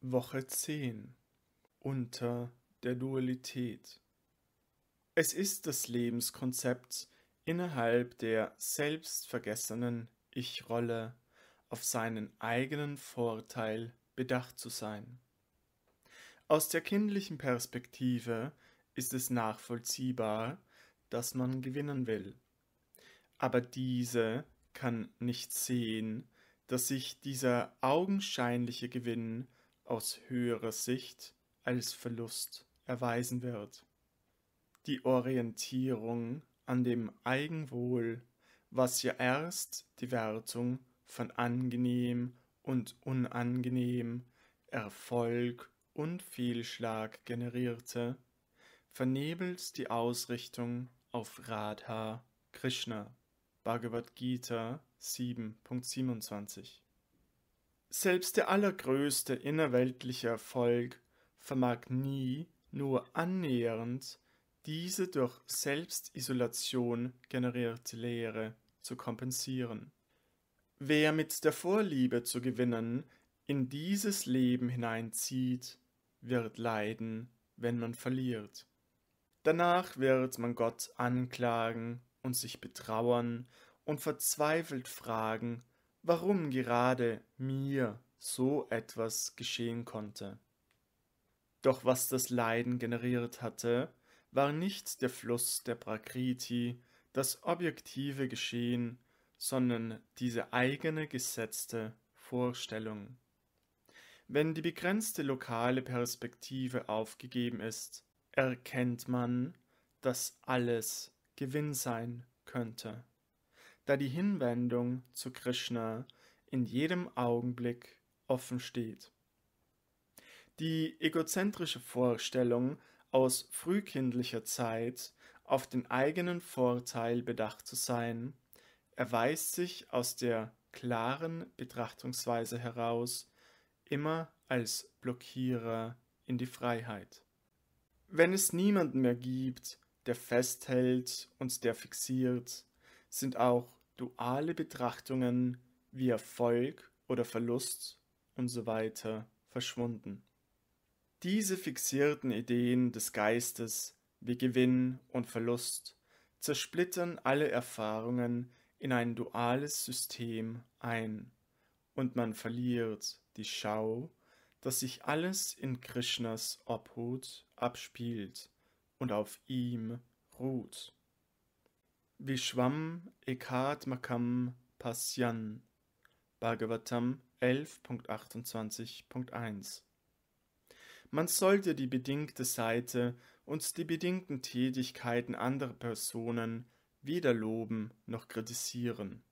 Woche 10 unter der Dualität. Es ist das Lebenskonzept innerhalb der selbstvergessenen Ich-Rolle auf seinen eigenen Vorteil bedacht zu sein. Aus der kindlichen Perspektive ist es nachvollziehbar, dass man gewinnen will. Aber diese kann nicht sehen, dass sich dieser augenscheinliche Gewinn aus höherer Sicht als Verlust erweisen wird. Die Orientierung an dem Eigenwohl, was ja erst die Wertung von angenehm und unangenehm, Erfolg und Fehlschlag generierte, vernebelt die Ausrichtung auf Radha Krishna. Bhagavad Gita 7.27 selbst der allergrößte innerweltliche Erfolg vermag nie nur annähernd diese durch Selbstisolation generierte Leere zu kompensieren. Wer mit der Vorliebe zu gewinnen in dieses Leben hineinzieht, wird leiden, wenn man verliert. Danach wird man Gott anklagen und sich betrauern und verzweifelt fragen, warum gerade mir so etwas geschehen konnte. Doch was das Leiden generiert hatte, war nicht der Fluss der Prakriti, das objektive Geschehen, sondern diese eigene gesetzte Vorstellung. Wenn die begrenzte lokale Perspektive aufgegeben ist, erkennt man, dass alles Gewinn sein könnte da die Hinwendung zu Krishna in jedem Augenblick offen steht. Die egozentrische Vorstellung aus frühkindlicher Zeit, auf den eigenen Vorteil bedacht zu sein, erweist sich aus der klaren Betrachtungsweise heraus immer als Blockierer in die Freiheit. Wenn es niemanden mehr gibt, der festhält und der fixiert, sind auch duale Betrachtungen wie Erfolg oder Verlust und So weiter verschwunden. Diese fixierten Ideen des Geistes wie Gewinn und Verlust zersplittern alle Erfahrungen in ein duales System ein und man verliert die Schau, dass sich alles in Krishnas Obhut abspielt und auf ihm ruht. Vishwam Ekat Makam Pasyan Bhagavatam 11.28.1 Man sollte die bedingte Seite und die bedingten Tätigkeiten anderer Personen weder loben noch kritisieren.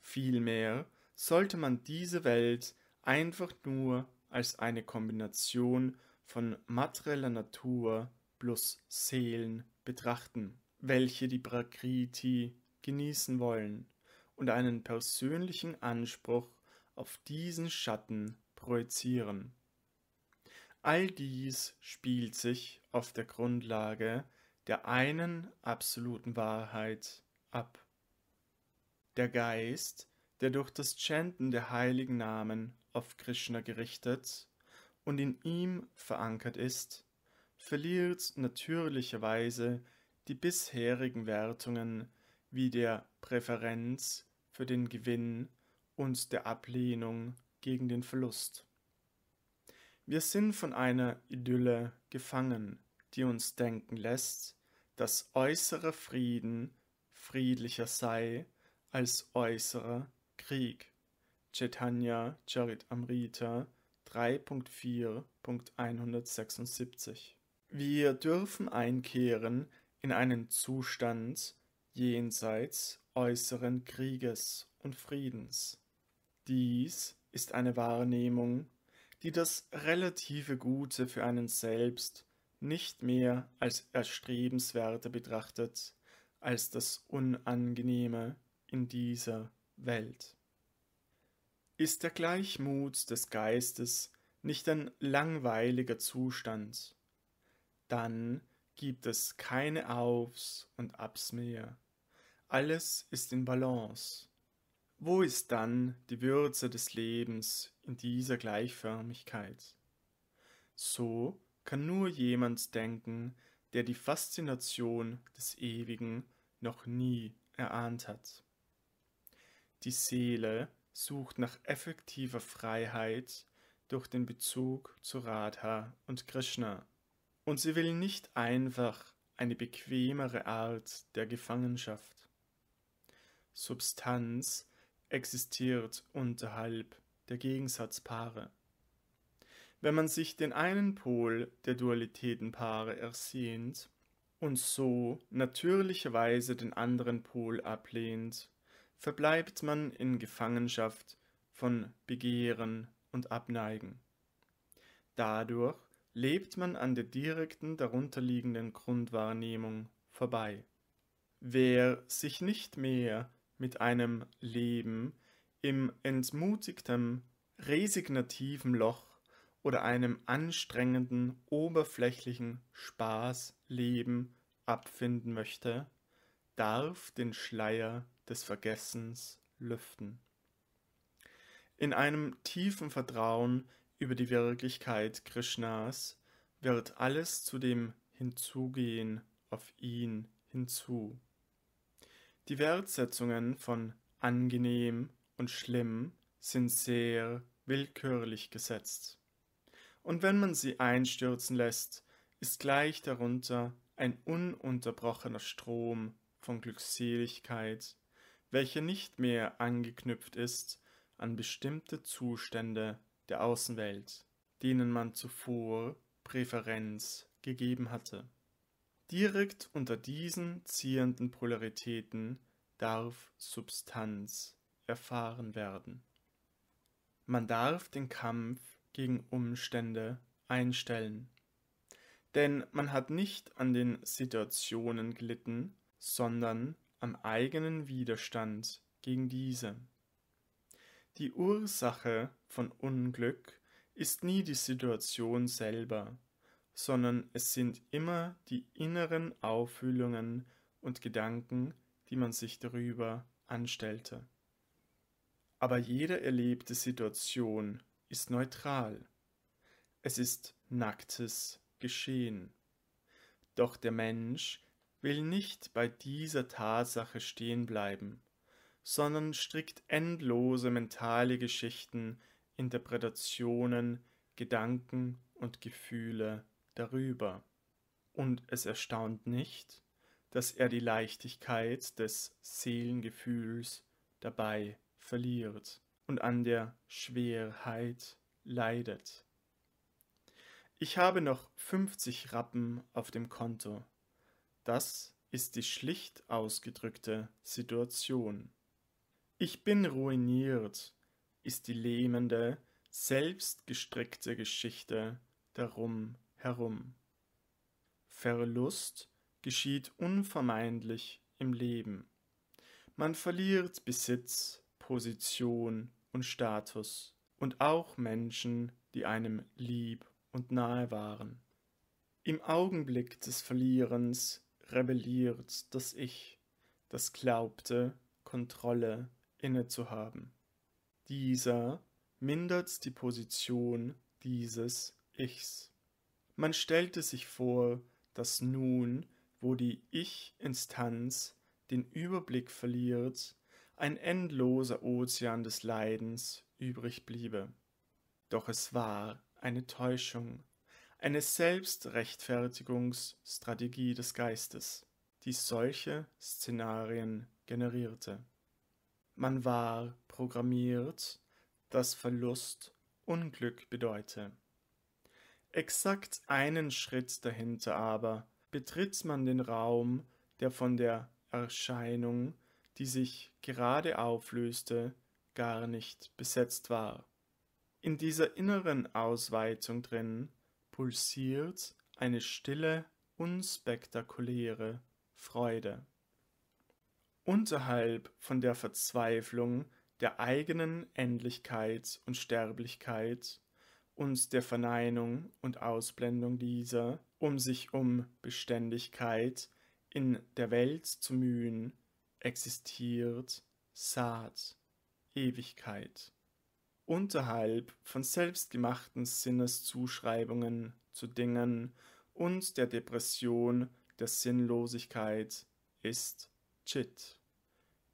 Vielmehr sollte man diese Welt einfach nur als eine Kombination von materieller Natur plus Seelen betrachten welche die Prakriti genießen wollen und einen persönlichen Anspruch auf diesen Schatten projizieren. All dies spielt sich auf der Grundlage der einen absoluten Wahrheit ab. Der Geist, der durch das Chanten der heiligen Namen auf Krishna gerichtet und in ihm verankert ist, verliert natürlicherweise die bisherigen Wertungen wie der Präferenz für den Gewinn und der Ablehnung gegen den Verlust. Wir sind von einer Idylle gefangen, die uns denken lässt, dass äußerer Frieden friedlicher sei als äußerer Krieg. Chaitanya Charitamrita 3.4.176 Wir dürfen einkehren in einen Zustand jenseits äußeren Krieges und Friedens. Dies ist eine Wahrnehmung, die das relative Gute für einen selbst nicht mehr als erstrebenswerter betrachtet als das Unangenehme in dieser Welt. Ist der Gleichmut des Geistes nicht ein langweiliger Zustand, dann gibt es keine Aufs und Abs mehr. Alles ist in Balance. Wo ist dann die Würze des Lebens in dieser Gleichförmigkeit? So kann nur jemand denken, der die Faszination des Ewigen noch nie erahnt hat. Die Seele sucht nach effektiver Freiheit durch den Bezug zu Radha und Krishna. Und sie will nicht einfach eine bequemere Art der Gefangenschaft. Substanz existiert unterhalb der Gegensatzpaare. Wenn man sich den einen Pol der Dualitätenpaare ersehnt und so natürlicherweise den anderen Pol ablehnt, verbleibt man in Gefangenschaft von Begehren und Abneigen. Dadurch lebt man an der direkten darunterliegenden Grundwahrnehmung vorbei. Wer sich nicht mehr mit einem Leben im entmutigten, resignativen Loch oder einem anstrengenden, oberflächlichen Spaßleben abfinden möchte, darf den Schleier des Vergessens lüften. In einem tiefen Vertrauen über die Wirklichkeit Krishnas wird alles zu dem Hinzugehen auf ihn hinzu. Die Wertsetzungen von angenehm und schlimm sind sehr willkürlich gesetzt. Und wenn man sie einstürzen lässt, ist gleich darunter ein ununterbrochener Strom von Glückseligkeit, welcher nicht mehr angeknüpft ist an bestimmte Zustände der Außenwelt, denen man zuvor Präferenz gegeben hatte. Direkt unter diesen ziehenden Polaritäten darf Substanz erfahren werden. Man darf den Kampf gegen Umstände einstellen. Denn man hat nicht an den Situationen gelitten, sondern am eigenen Widerstand gegen diese. Die Ursache von Unglück ist nie die Situation selber, sondern es sind immer die inneren Auffühlungen und Gedanken, die man sich darüber anstellte. Aber jede erlebte Situation ist neutral. Es ist nacktes Geschehen. Doch der Mensch will nicht bei dieser Tatsache stehen bleiben sondern strickt endlose mentale Geschichten, Interpretationen, Gedanken und Gefühle darüber. Und es erstaunt nicht, dass er die Leichtigkeit des Seelengefühls dabei verliert und an der Schwerheit leidet. Ich habe noch 50 Rappen auf dem Konto. Das ist die schlicht ausgedrückte Situation. Ich bin ruiniert, ist die lähmende, selbstgestrickte Geschichte darum herum. Verlust geschieht unvermeidlich im Leben. Man verliert Besitz, Position und Status und auch Menschen, die einem lieb und nahe waren. Im Augenblick des Verlierens rebelliert das Ich, das glaubte, Kontrolle innezuhaben. Dieser mindert die Position dieses Ichs. Man stellte sich vor, dass nun, wo die Ich-Instanz den Überblick verliert, ein endloser Ozean des Leidens übrig bliebe. Doch es war eine Täuschung, eine Selbstrechtfertigungsstrategie des Geistes, die solche Szenarien generierte. Man war programmiert, dass Verlust Unglück bedeute. Exakt einen Schritt dahinter aber betritt man den Raum, der von der Erscheinung, die sich gerade auflöste, gar nicht besetzt war. In dieser inneren Ausweitung drin pulsiert eine stille, unspektakuläre Freude unterhalb von der Verzweiflung der eigenen Endlichkeit und Sterblichkeit und der Verneinung und Ausblendung dieser, um sich um Beständigkeit in der Welt zu mühen, existiert Saat, Ewigkeit. Unterhalb von selbstgemachten Sinneszuschreibungen zu Dingen und der Depression der Sinnlosigkeit ist Chit,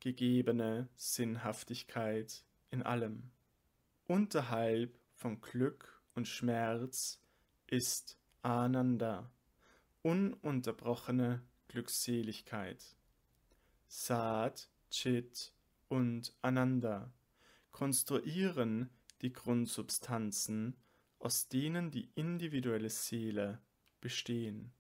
gegebene Sinnhaftigkeit in allem. Unterhalb von Glück und Schmerz ist Ananda, ununterbrochene Glückseligkeit. Saat, Chit und Ananda konstruieren die Grundsubstanzen, aus denen die individuelle Seele bestehen.